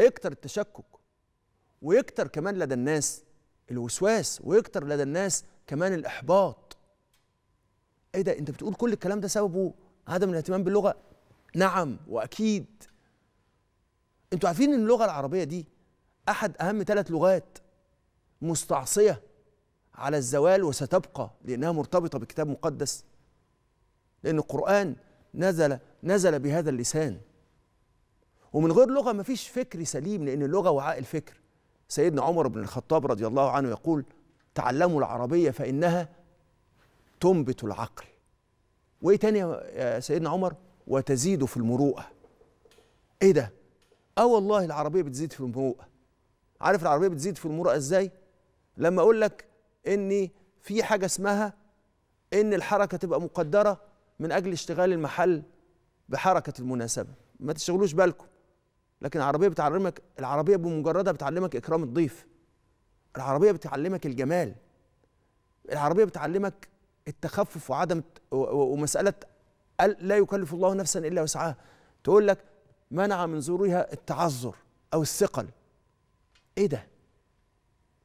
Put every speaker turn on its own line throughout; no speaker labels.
فيكتر التشكك ويكتر كمان لدى الناس الوسواس ويكتر لدى الناس كمان الإحباط ايه ده انت بتقول كل الكلام ده سببه عدم الاهتمام باللغة نعم وأكيد انتوا عارفين ان اللغة العربية دي أحد أهم ثلاث لغات مستعصية على الزوال وستبقى لأنها مرتبطة بكتاب مقدس لأن القرآن نزل نزل بهذا اللسان ومن غير لغه مفيش فكر سليم لان اللغه وعاء الفكر سيدنا عمر بن الخطاب رضي الله عنه يقول تعلموا العربيه فانها تنبت العقل وايه تاني يا سيدنا عمر وتزيد في المروءه ايه ده اه والله العربيه بتزيد في المروءه عارف العربيه بتزيد في المروءه ازاي لما اقول لك ان في حاجه اسمها ان الحركه تبقى مقدره من اجل اشتغال المحل بحركه المناسبه ما تشغلوش بالكم لكن العربيه بتعلمك العربيه بمجردها بتعلمك اكرام الضيف العربيه بتعلمك الجمال العربيه بتعلمك التخفف وعدم ومساله لا يكلف الله نفسا الا وسعها تقول لك منع من ظهورها التعذر او الثقل ايه ده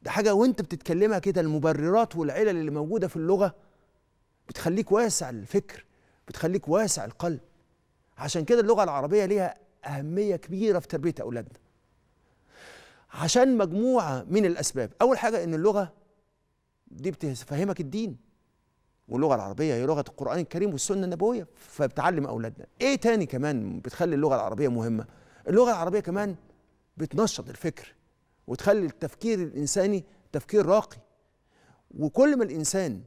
ده حاجه وانت بتتكلمها كده المبررات والعلل اللي موجوده في اللغه بتخليك واسع الفكر بتخليك واسع القلب عشان كده اللغه العربيه ليها اهميه كبيره في تربيه اولادنا عشان مجموعه من الاسباب اول حاجه ان اللغه دي بتفهمك الدين واللغه العربيه هي لغه القران الكريم والسنه النبويه فبتعلم اولادنا ايه تاني كمان بتخلي اللغه العربيه مهمه اللغه العربيه كمان بتنشط الفكر وتخلي التفكير الانساني تفكير راقي وكل ما الانسان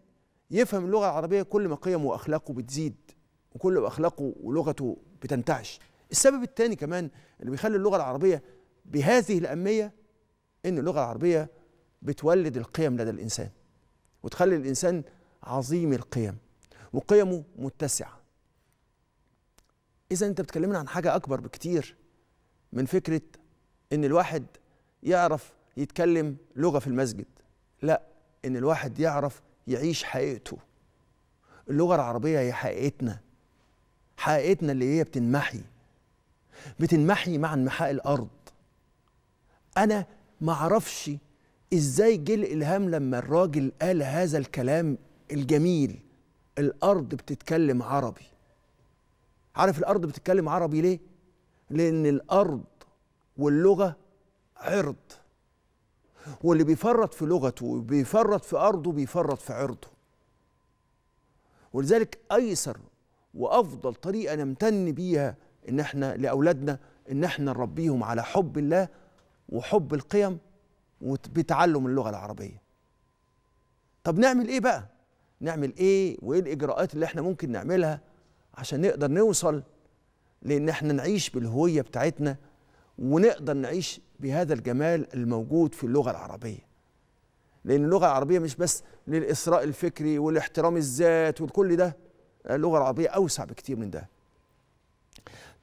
يفهم اللغه العربيه كل ما قيمه واخلاقه بتزيد وكل ما اخلاقه ولغته بتنتعش السبب الثاني كمان اللي بيخلي اللغه العربيه بهذه الأهمية إن اللغة العربية بتولد القيم لدى الإنسان وتخلي الإنسان عظيم القيم وقيمه متسعة إذا أنت بتكلمنا عن حاجة أكبر بكتير من فكرة إن الواحد يعرف يتكلم لغة في المسجد لا إن الواحد يعرف يعيش حقيقته اللغة العربية هي حقيقتنا حقيقتنا اللي هي بتنمحي بتنمحي مع انمحاء الارض انا ما اعرفش ازاي جه الالهام لما الراجل قال هذا الكلام الجميل الارض بتتكلم عربي عارف الارض بتتكلم عربي ليه لان الارض واللغه عرض واللي بيفرط في لغته وبيفرط في ارضه بيفرط في عرضه ولذلك ايسر وافضل طريقه نمتن بيها ان احنا لاولادنا ان احنا نربيهم على حب الله وحب القيم وبتعلم اللغه العربيه طب نعمل ايه بقى نعمل ايه وايه الاجراءات اللي احنا ممكن نعملها عشان نقدر نوصل لان احنا نعيش بالهويه بتاعتنا ونقدر نعيش بهذا الجمال الموجود في اللغه العربيه لان اللغه العربيه مش بس للاثراء الفكري والاحترام الذات وكل ده اللغه العربيه اوسع بكتير من ده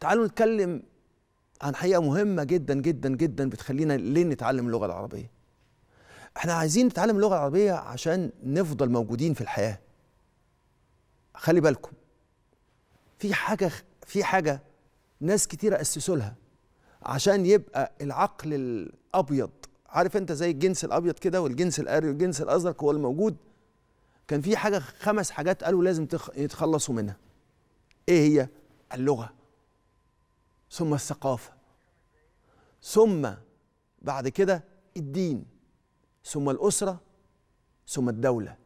تعالوا نتكلم عن حقيقه مهمه جدا جدا جدا بتخلينا ليه نتعلم اللغه العربيه احنا عايزين نتعلم اللغه العربيه عشان نفضل موجودين في الحياه خلي بالكم في حاجه في حاجه ناس كتيره اسسوا لها عشان يبقى العقل الابيض عارف انت زي الجنس الابيض كده والجنس القاري والجنس الازرق هو الموجود كان في حاجه خمس حاجات قالوا لازم يتخلصوا منها ايه هي اللغه ثم الثقافه ثم بعد كده الدين ثم الاسره ثم الدوله